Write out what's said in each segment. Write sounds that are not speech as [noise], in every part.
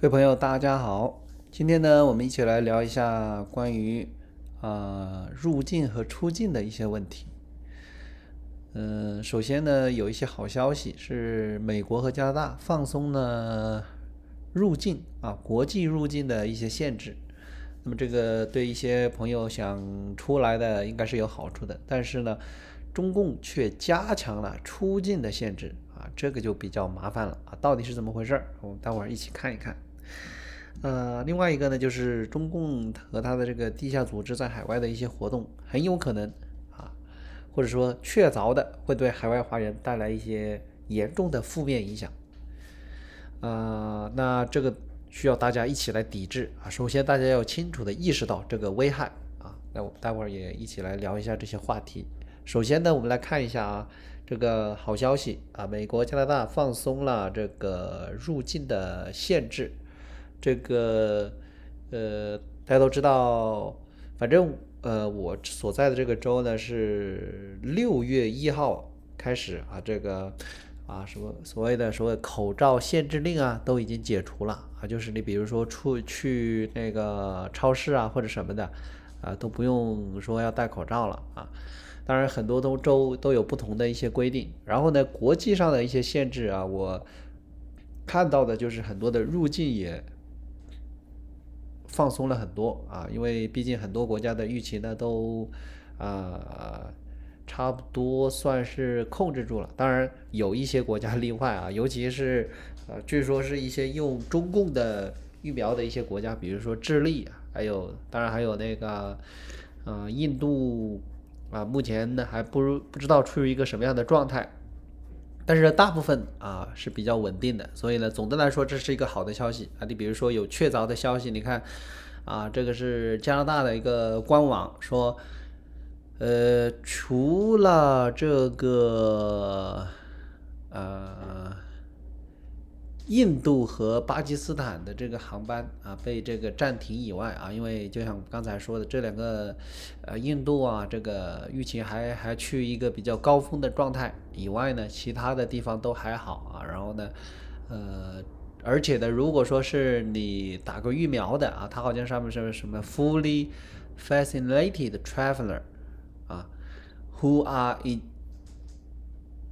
各位朋友，大家好。今天呢，我们一起来聊一下关于啊入境和出境的一些问题。嗯，首先呢，有一些好消息是美国和加拿大放松了入境啊国际入境的一些限制。那么这个对一些朋友想出来的应该是有好处的。但是呢，中共却加强了出境的限制啊，这个就比较麻烦了啊。到底是怎么回事？我们待会儿一起看一看。呃，另外一个呢，就是中共和他的这个地下组织在海外的一些活动，很有可能啊，或者说确凿的，会对海外华人带来一些严重的负面影响。呃，那这个需要大家一起来抵制啊。首先，大家要清楚的意识到这个危害啊。那我待会儿也一起来聊一下这些话题。首先呢，我们来看一下啊，这个好消息啊，美国、加拿大放松了这个入境的限制。这个呃，大家都知道，反正呃，我所在的这个州呢是六月一号开始啊，这个啊，什么所谓的所谓口罩限制令啊都已经解除了啊，就是你比如说出去那个超市啊或者什么的啊都不用说要戴口罩了啊。当然，很多都州都有不同的一些规定。然后呢，国际上的一些限制啊，我看到的就是很多的入境也。放松了很多啊，因为毕竟很多国家的疫情呢都，呃，差不多算是控制住了。当然有一些国家例外啊，[laughs] 尤其是呃，据说是一些用中共的疫苗的一些国家，比如说智利，还有当然还有那个，呃，印度啊，目前呢还不如不知道处于一个什么样的状态。但是大部分啊是比较稳定的，所以呢，总的来说这是一个好的消息啊。你比如说有确凿的消息，你看，啊，这个是加拿大的一个官网说，呃，除了这个，呃。印度和巴基斯坦的这个航班啊，被这个暂停以外啊，因为就像刚才说的，这两个，呃，印度啊，这个疫情还还去一个比较高峰的状态以外呢，其他的地方都还好啊。然后呢，呃，而且呢，如果说是你打过疫苗的啊，它好像上面是什么 fully vaccinated traveler 啊，who are in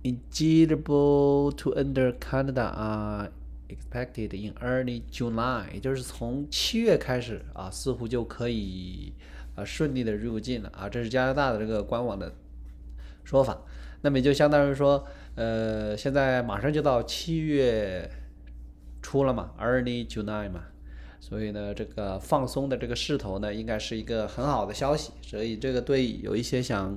eligible to enter Canada 啊、Expected in early July，也就是从七月开始啊，似乎就可以啊顺利的入境了啊。这是加拿大的这个官网的说法。那么也就相当于说，呃，现在马上就到七月初了嘛，early July 嘛。所以呢，这个放松的这个势头呢，应该是一个很好的消息。所以这个对有一些想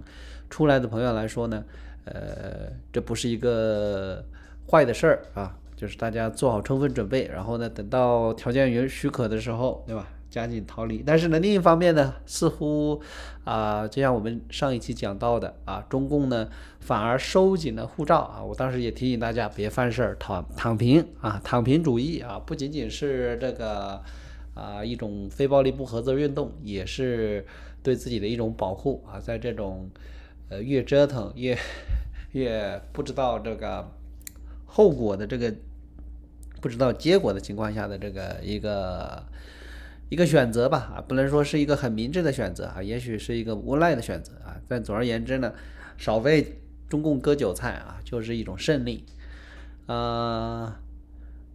出来的朋友来说呢，呃，这不是一个坏的事儿啊。就是大家做好充分准备，然后呢，等到条件允许可的时候，对吧？加紧逃离。但是呢，另一方面呢，似乎啊，就像我们上一期讲到的啊，中共呢反而收紧了护照啊。我当时也提醒大家别犯事儿，躺躺平啊，躺平主义啊，不仅仅是这个啊一种非暴力不合作运动，也是对自己的一种保护啊。在这种呃越折腾越 [laughs] 越不知道这个后果的这个。不知道结果的情况下的这个一个一个选择吧啊，不能说是一个很明智的选择啊，也许是一个无奈的选择啊。但总而言之呢，少为中共割韭菜啊，就是一种胜利。呃，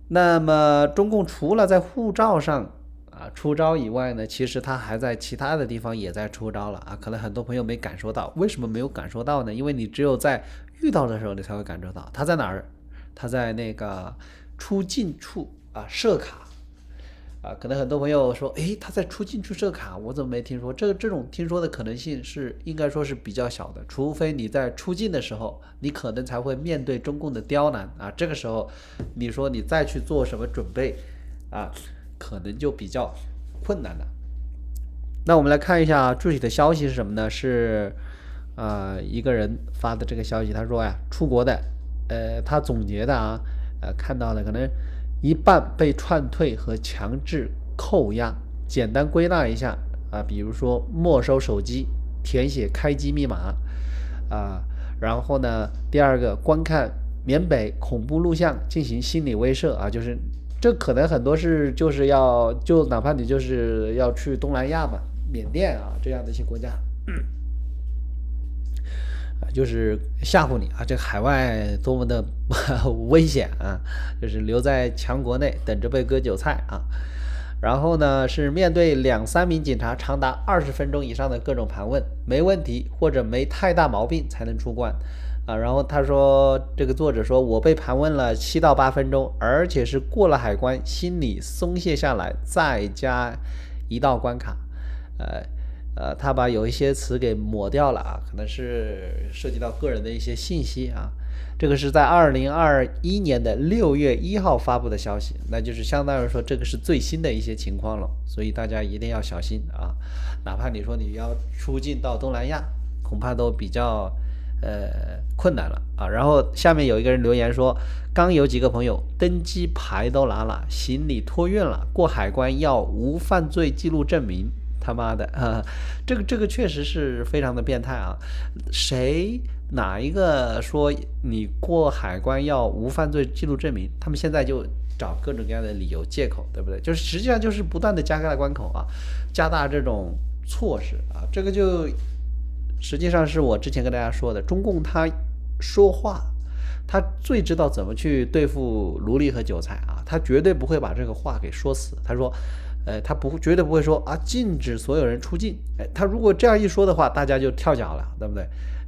那么中共除了在护照上啊出招以外呢，其实他还在其他的地方也在出招了啊。可能很多朋友没感受到，为什么没有感受到呢？因为你只有在遇到的时候，你才会感受到他在哪儿，他在那个。出境处啊，设卡，啊，可能很多朋友说，哎，他在出境处设卡，我怎么没听说？这这种听说的可能性是应该说是比较小的，除非你在出境的时候，你可能才会面对中共的刁难啊，这个时候你说你再去做什么准备啊，可能就比较困难了。那我们来看一下具体的消息是什么呢？是啊，一个人发的这个消息，他说呀，出国的，呃，他总结的啊。啊，看到了，可能一半被串退和强制扣押。简单归纳一下啊，比如说没收手机、填写开机密码啊，然后呢，第二个观看缅北恐怖录像进行心理威慑啊，就是这可能很多是就是要就哪怕你就是要去东南亚嘛，缅甸啊这样的一些国家。[coughs] 就是吓唬你啊！这海外多么的 [laughs] 危险啊！就是留在强国内，等着被割韭菜啊！然后呢，是面对两三名警察，长达二十分钟以上的各种盘问，没问题或者没太大毛病才能出关啊！然后他说，这个作者说我被盘问了七到八分钟，而且是过了海关，心里松懈下来，再加一道关卡，呃。呃，他把有一些词给抹掉了啊，可能是涉及到个人的一些信息啊。这个是在二零二一年的六月一号发布的消息，那就是相当于说这个是最新的一些情况了，所以大家一定要小心啊。哪怕你说你要出境到东南亚，恐怕都比较呃困难了啊。然后下面有一个人留言说，刚有几个朋友登机牌都拿了，行李托运了，过海关要无犯罪记录证明。他妈的，哈，这个这个确实是非常的变态啊！谁哪一个说你过海关要无犯罪记录证明，他们现在就找各种各样的理由借口，对不对？就是实际上就是不断的加大关口啊，加大这种措施啊，这个就实际上是我之前跟大家说的，中共他说话，他最知道怎么去对付奴隶和韭菜啊，他绝对不会把这个话给说死，他说。呃，他不绝对不会说啊，禁止所有人出境。哎，他如果这样一说的话，大家就跳脚了，对不对？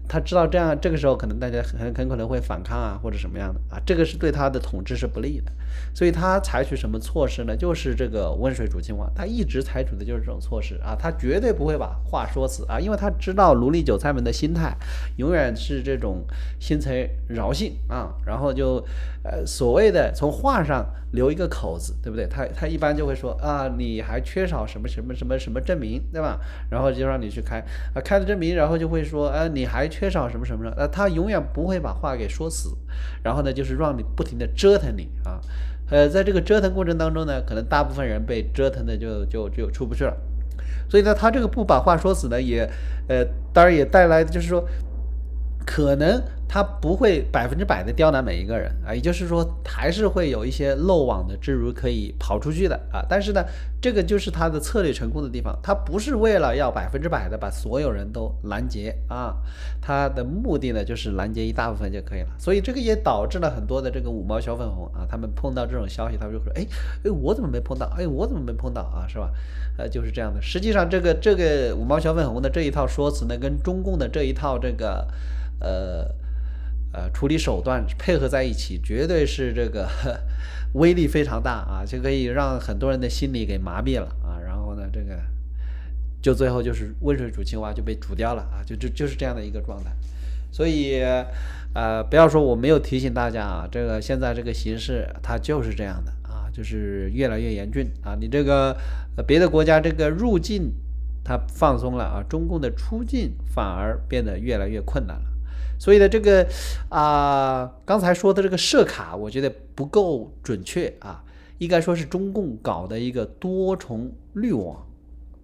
他知道这样，这个时候可能大家很很可能会反抗啊，或者什么样的啊，这个是对他的统治是不利的，所以他采取什么措施呢？就是这个温水煮青蛙，他一直采取的就是这种措施啊，他绝对不会把话说死啊，因为他知道奴隶韭菜们的心态，永远是这种心存饶幸啊，然后就呃所谓的从话上留一个口子，对不对？他他一般就会说啊，你还缺少什么什么什么什么证明，对吧？然后就让你去开啊，开了证明，然后就会说，啊，你还。缺少什么什么的，那他永远不会把话给说死，然后呢，就是让你不停的折腾你啊，呃，在这个折腾过程当中呢，可能大部分人被折腾的就就就出不去了，所以呢，他这个不把话说死呢，也，呃，当然也带来就是说。可能他不会百分之百的刁难每一个人啊，也就是说还是会有一些漏网的，之鱼可以跑出去的啊。但是呢，这个就是他的策略成功的地方，他不是为了要百分之百的把所有人都拦截啊，他的目的呢就是拦截一大部分就可以了。所以这个也导致了很多的这个五毛小粉红啊，他们碰到这种消息，他们就说：哎哎，我怎么没碰到？哎，我怎么没碰到啊？是吧？呃，就是这样的。实际上，这个这个五毛小粉红的这一套说辞呢，跟中共的这一套这个。呃，呃，处理手段配合在一起，绝对是这个 [laughs] 威力非常大啊，就可以让很多人的心理给麻痹了啊。然后呢，这个就最后就是温水煮青蛙就被煮掉了啊，就就就是这样的一个状态。所以，呃，不要说我没有提醒大家啊，这个现在这个形势它就是这样的啊，就是越来越严峻啊。你这个别的国家这个入境它放松了啊，中共的出境反而变得越来越困难了。所以呢，这个啊，刚才说的这个设卡，我觉得不够准确啊，应该说是中共搞的一个多重滤网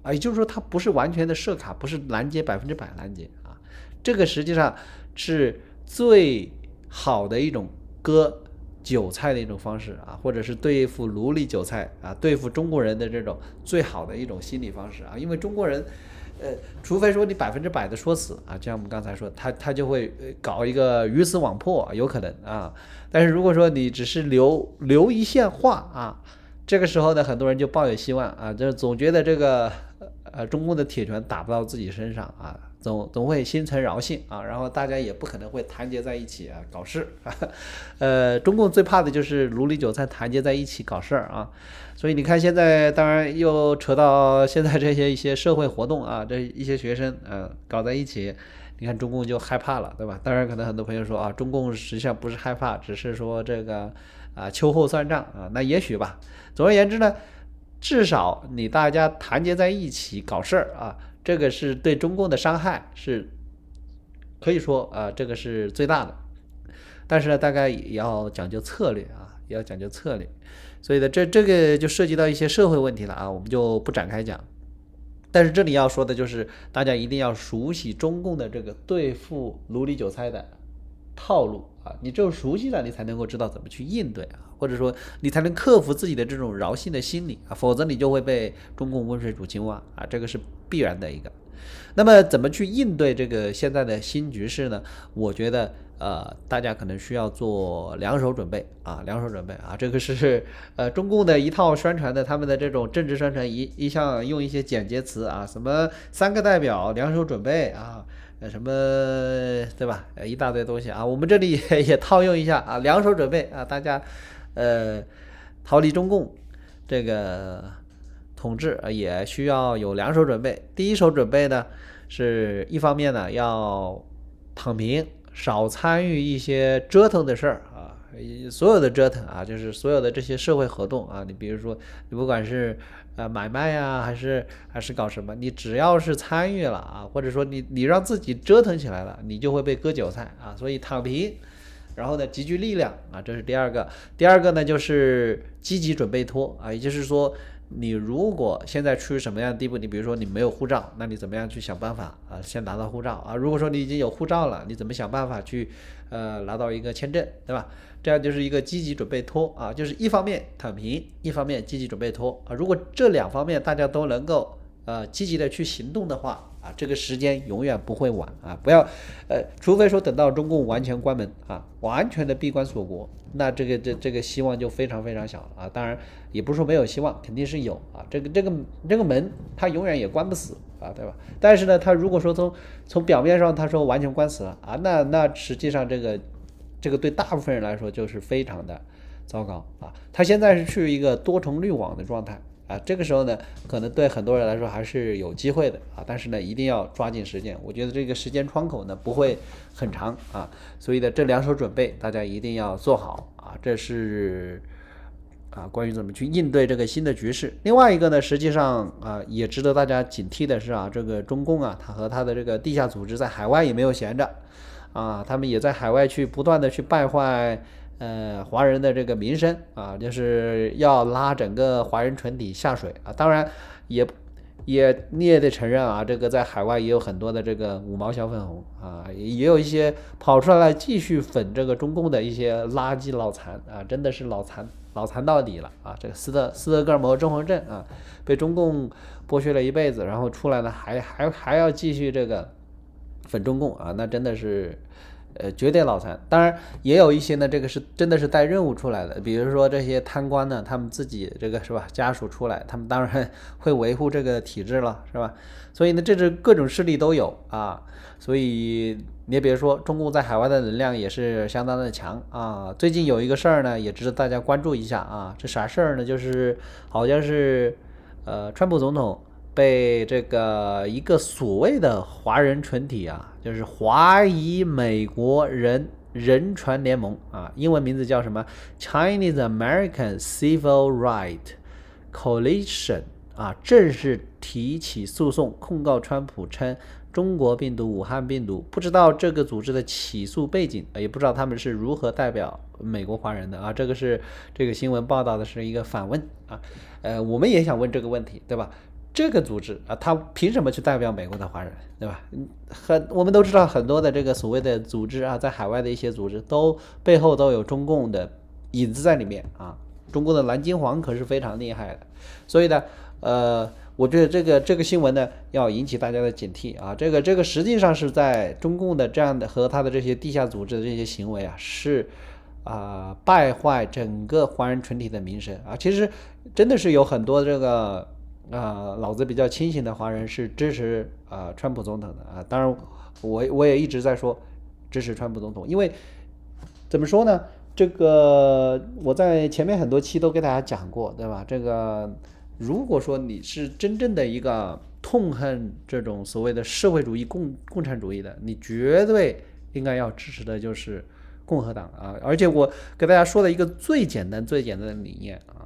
啊，也就是说它不是完全的设卡，不是拦截百分之百拦截啊。这个实际上是最好的一种割韭菜的一种方式啊，或者是对付奴隶韭菜啊，对付中国人的这种最好的一种心理方式啊，因为中国人。呃，除非说你百分之百的说死啊，像我们刚才说，他他就会搞一个鱼死网破，有可能啊。但是如果说你只是留留一线话啊，这个时候呢，很多人就抱有希望啊，就是总觉得这个呃中共的铁拳打不到自己身上啊。总总会心存饶幸啊，然后大家也不可能会团结在一起啊搞事啊，[laughs] 呃，中共最怕的就是卢里韭菜团结在一起搞事儿啊，所以你看现在当然又扯到现在这些一些社会活动啊，这一些学生嗯搞在一起，你看中共就害怕了，对吧？当然可能很多朋友说啊，中共实际上不是害怕，只是说这个啊秋后算账啊，那也许吧。总而言之呢，至少你大家团结在一起搞事儿啊。这个是对中共的伤害，是可以说啊，这个是最大的。但是呢，大概也要讲究策略啊，也要讲究策略。所以呢，这这个就涉及到一些社会问题了啊，我们就不展开讲。但是这里要说的就是，大家一定要熟悉中共的这个对付奴隶韭菜的套路啊，你只有熟悉了，你才能够知道怎么去应对啊。或者说你才能克服自己的这种饶幸的心理啊，否则你就会被中共温水煮青蛙啊，这个是必然的一个。那么怎么去应对这个现在的新局势呢？我觉得呃，大家可能需要做两手准备啊，两手准备啊，这个是 [laughs] 呃中共的一套宣传的，他们的这种政治宣传一一向用一些简洁词啊，什么三个代表、两手准备啊，呃，什么对吧？一大堆东西啊，我们这里也也套用一下啊，两手准备啊，大家。呃，逃离中共这个统治啊，也需要有两手准备。第一手准备呢，是一方面呢要躺平，少参与一些折腾的事儿啊。所有的折腾啊，就是所有的这些社会活动啊，你比如说，你不管是呃买卖呀，还是还是搞什么，你只要是参与了啊，或者说你你让自己折腾起来了，你就会被割韭菜啊。所以躺平。然后呢，集聚力量啊，这是第二个。第二个呢，就是积极准备脱啊，也就是说，你如果现在处于什么样的地步，你比如说你没有护照，那你怎么样去想办法啊，先拿到护照啊。如果说你已经有护照了，你怎么想办法去呃拿到一个签证，对吧？这样就是一个积极准备脱啊，就是一方面躺平，一方面积极准备脱啊。如果这两方面大家都能够呃积极的去行动的话。啊，这个时间永远不会晚啊！不要，呃，除非说等到中共完全关门啊，完全的闭关锁国，那这个这这个希望就非常非常小了啊！当然，也不是说没有希望，肯定是有啊！这个这个这个门它永远也关不死啊，对吧？但是呢，他如果说从从表面上他说完全关死了啊，那那实际上这个这个对大部分人来说就是非常的糟糕啊！他现在是处于一个多重滤网的状态。啊，这个时候呢，可能对很多人来说还是有机会的啊，但是呢，一定要抓紧时间。我觉得这个时间窗口呢不会很长啊，所以呢，这两手准备大家一定要做好啊。这是啊，关于怎么去应对这个新的局势。另外一个呢，实际上啊，也值得大家警惕的是啊，这个中共啊，他和他的这个地下组织在海外也没有闲着啊，他们也在海外去不断的去败坏。呃，华人的这个名声啊，就是要拉整个华人群体下水啊。当然，也也你也得承认啊，这个在海外也有很多的这个五毛小粉红啊，也有一些跑出来了继续粉这个中共的一些垃圾脑残啊，真的是脑残脑残到底了啊！这个斯德斯德哥尔摩综合症啊，被中共剥削了一辈子，然后出来呢还还还要继续这个粉中共啊，那真的是。呃，绝对脑残。当然也有一些呢，这个是真的是带任务出来的，比如说这些贪官呢，他们自己这个是吧，家属出来，他们当然 [laughs] 会维护这个体制了，是吧？所以呢，这是各种势力都有啊。所以你也别说，中共在海外的能量也是相当的强啊。最近有一个事儿呢，也值得大家关注一下啊。这啥事儿呢？就是好像是呃，川普总统。被这个一个所谓的华人群体啊，就是华裔美国人人权联盟啊，英文名字叫什么 Chinese American Civil Rights Coalition 啊，正式提起诉讼控告川普称中国病毒武汉病毒，不知道这个组织的起诉背景，也不知道他们是如何代表美国华人的啊，这个是这个新闻报道的是一个反问啊，呃，我们也想问这个问题，对吧？这个组织啊，他凭什么去代表美国的华人，对吧？很，我们都知道很多的这个所谓的组织啊，在海外的一些组织，都背后都有中共的影子在里面啊。中共的蓝金黄可是非常厉害的，所以呢，呃，我觉得这个这个新闻呢，要引起大家的警惕啊。这个这个实际上是在中共的这样的和他的这些地下组织的这些行为啊，是啊败坏整个华人群体的名声啊。其实真的是有很多这个。啊，脑子比较清醒的华人是支持啊川普总统的啊。当然，我我也一直在说支持川普总统，因为怎么说呢？这个我在前面很多期都给大家讲过，对吧？这个如果说你是真正的一个痛恨这种所谓的社会主义共共产主义的，你绝对应该要支持的就是共和党啊。而且我给大家说的一个最简单最简单的理念啊。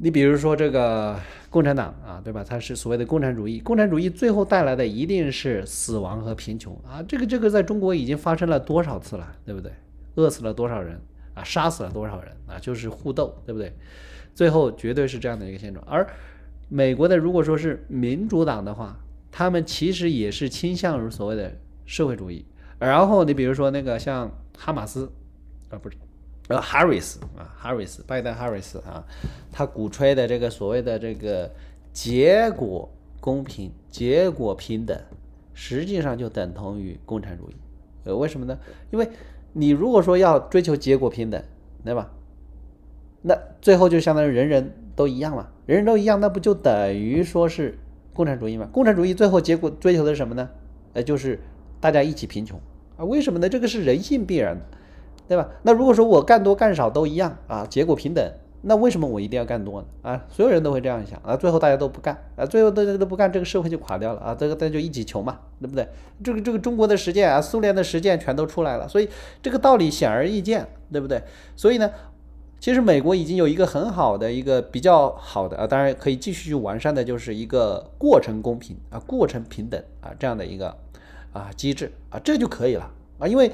你比如说这个共产党啊，对吧？它是所谓的共产主义，共产主义最后带来的一定是死亡和贫穷啊！这个这个在中国已经发生了多少次了，对不对？饿死了多少人啊？杀死了多少人啊？就是互斗，对不对？最后绝对是这样的一个现状。而美国的如果说是民主党的话，他们其实也是倾向于所谓的社会主义。然后你比如说那个像哈马斯，啊不是。然后 r i s 啊，h a r r i s 拜登 Harris 啊，他鼓吹的这个所谓的这个结果公平、结果平等，实际上就等同于共产主义。呃，为什么呢？因为你如果说要追求结果平等，对吧？那最后就相当于人人都一样了，人人都一样，那不就等于说是共产主义嘛？共产主义最后结果追求的是什么呢？呃，就是大家一起贫穷啊？为什么呢？这个是人性必然。的。对吧？那如果说我干多干少都一样啊，结果平等，那为什么我一定要干多呢？啊，所有人都会这样想啊，最后大家都不干啊，最后大家都不干，这个社会就垮掉了啊，这个大家就一起穷嘛，对不对？这个这个中国的实践啊，苏联的实践全都出来了，所以这个道理显而易见，对不对？所以呢，其实美国已经有一个很好的一个比较好的啊，当然可以继续去完善的，就是一个过程公平啊，过程平等啊这样的一个啊机制啊，这就可以了啊，因为。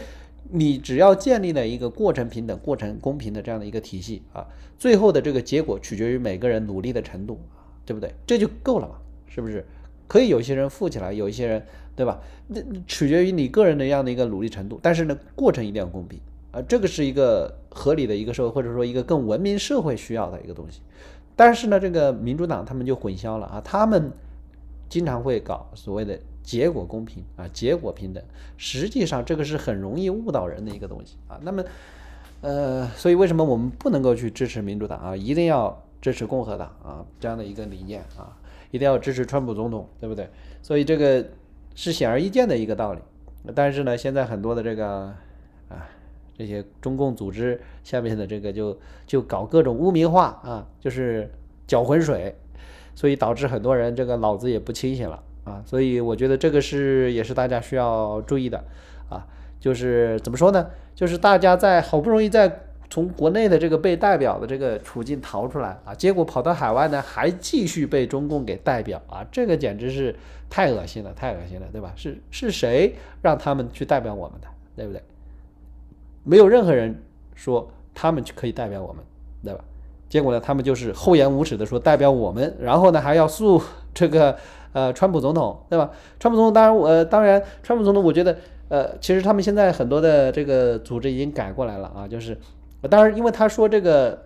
你只要建立了一个过程平等、过程公平的这样的一个体系啊，最后的这个结果取决于每个人努力的程度，对不对？这就够了嘛，是不是？可以有些人富起来，有一些人，对吧？那取决于你个人的这样的一个努力程度，但是呢，过程一定要公平，啊，这个是一个合理的一个社会，或者说一个更文明社会需要的一个东西。但是呢，这个民主党他们就混淆了啊，他们经常会搞所谓的。结果公平啊，结果平等，实际上这个是很容易误导人的一个东西啊。那么，呃，所以为什么我们不能够去支持民主党啊，一定要支持共和党啊这样的一个理念啊，一定要支持川普总统，对不对？所以这个是显而易见的一个道理。但是呢，现在很多的这个啊，这些中共组织下面的这个就就搞各种污名化啊，就是搅浑水，所以导致很多人这个脑子也不清醒了。啊，所以我觉得这个是也是大家需要注意的，啊，就是怎么说呢？就是大家在好不容易在从国内的这个被代表的这个处境逃出来啊，结果跑到海外呢，还继续被中共给代表啊，这个简直是太恶心了，太恶心了，对吧？是是谁让他们去代表我们的，对不对？没有任何人说他们就可以代表我们，对吧？结果呢，他们就是厚颜无耻的说代表我们，然后呢还要诉这个。呃，川普总统，对吧？川普总统，当然，我当然，川普总统，我觉得，呃，其实他们现在很多的这个组织已经改过来了啊，就是，当然，因为他说这个，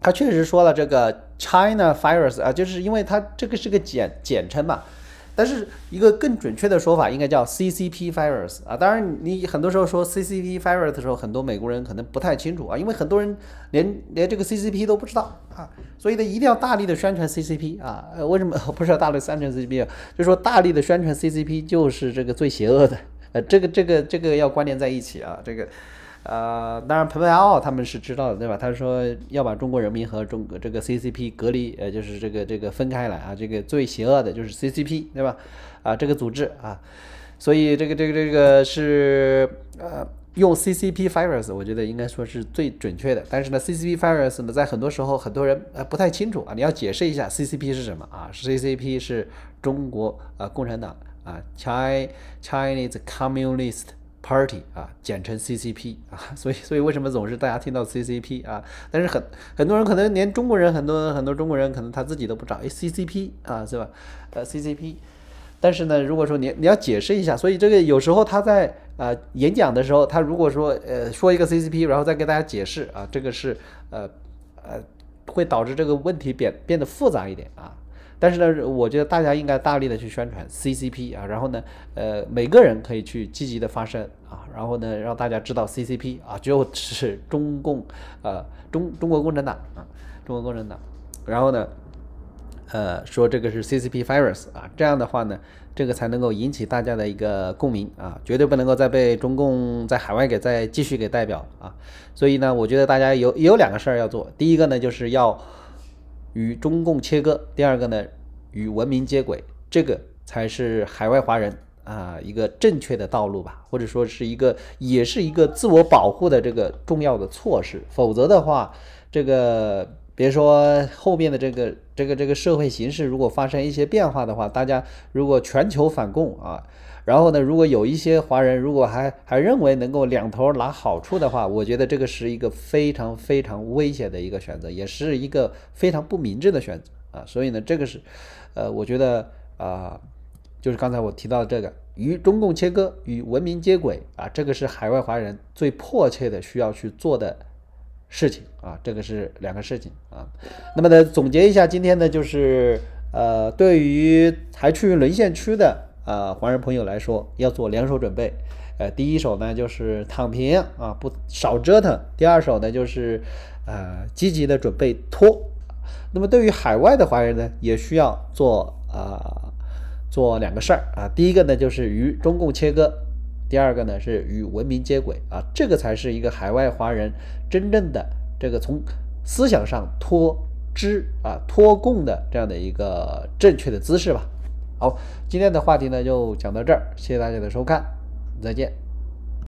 他确实说了这个 China Virus 啊，就是因为他这个是个简简称嘛。但是一个更准确的说法应该叫 CCP virus 啊，当然你很多时候说 CCP virus 的时候，很多美国人可能不太清楚啊，因为很多人连连这个 CCP 都不知道啊，所以呢一定要大力的宣传 CCP 啊，呃为什么不是要大力宣传 CCP 就说大力的宣传 CCP 就是这个最邪恶的，呃这个这个这个要关联在一起啊这个。呃，当然，蓬佩奥他们是知道的，对吧？他说要把中国人民和中这个 CCP 隔离，呃，就是这个这个分开来啊，这个最邪恶的就是 CCP，对吧？啊，这个组织啊，所以这个这个这个是呃，用 CCP virus，我觉得应该说是最准确的。但是呢，CCP virus 呢，在很多时候很多人呃不太清楚啊，你要解释一下 CCP 是什么啊？CCP 是中国呃共产党啊，China Chinese Communist。Party 啊，简称 CCP 啊，所以所以为什么总是大家听到 CCP 啊？但是很很多人可能连中国人很多很多中国人可能他自己都不知道 CCP 啊，是吧？呃，CCP，但是呢，如果说你你要解释一下，所以这个有时候他在呃演讲的时候，他如果说呃说一个 CCP，然后再给大家解释啊，这个是呃呃会导致这个问题变变得复杂一点啊。但是呢，我觉得大家应该大力的去宣传 CCP 啊，然后呢，呃，每个人可以去积极的发声啊，然后呢，让大家知道 CCP 啊，就是中共，呃，中中国共产党啊，中国共产党，然后呢，呃，说这个是 CCP f i r u e s 啊，这样的话呢，这个才能够引起大家的一个共鸣啊，绝对不能够再被中共在海外给再继续给代表啊，所以呢，我觉得大家有有两个事儿要做，第一个呢，就是要。与中共切割，第二个呢，与文明接轨，这个才是海外华人啊一个正确的道路吧，或者说是一个也是一个自我保护的这个重要的措施，否则的话，这个。别说后面的这个这个这个社会形势如果发生一些变化的话，大家如果全球反共啊，然后呢，如果有一些华人如果还还认为能够两头拿好处的话，我觉得这个是一个非常非常危险的一个选择，也是一个非常不明智的选择啊。所以呢，这个是，呃，我觉得啊，就是刚才我提到的这个与中共切割，与文明接轨啊，这个是海外华人最迫切的需要去做的。事情啊，这个是两个事情啊。那么呢，总结一下，今天呢，就是呃，对于还处于沦陷区的呃华人朋友来说，要做两手准备。呃，第一手呢就是躺平啊，不少折腾；第二手呢就是呃，积极的准备拖。那么对于海外的华人呢，也需要做啊，做两个事儿啊。第一个呢就是与中共切割。第二个呢是与文明接轨啊，这个才是一个海外华人真正的这个从思想上脱知啊脱共的这样的一个正确的姿势吧。好，今天的话题呢就讲到这儿，谢谢大家的收看，再见。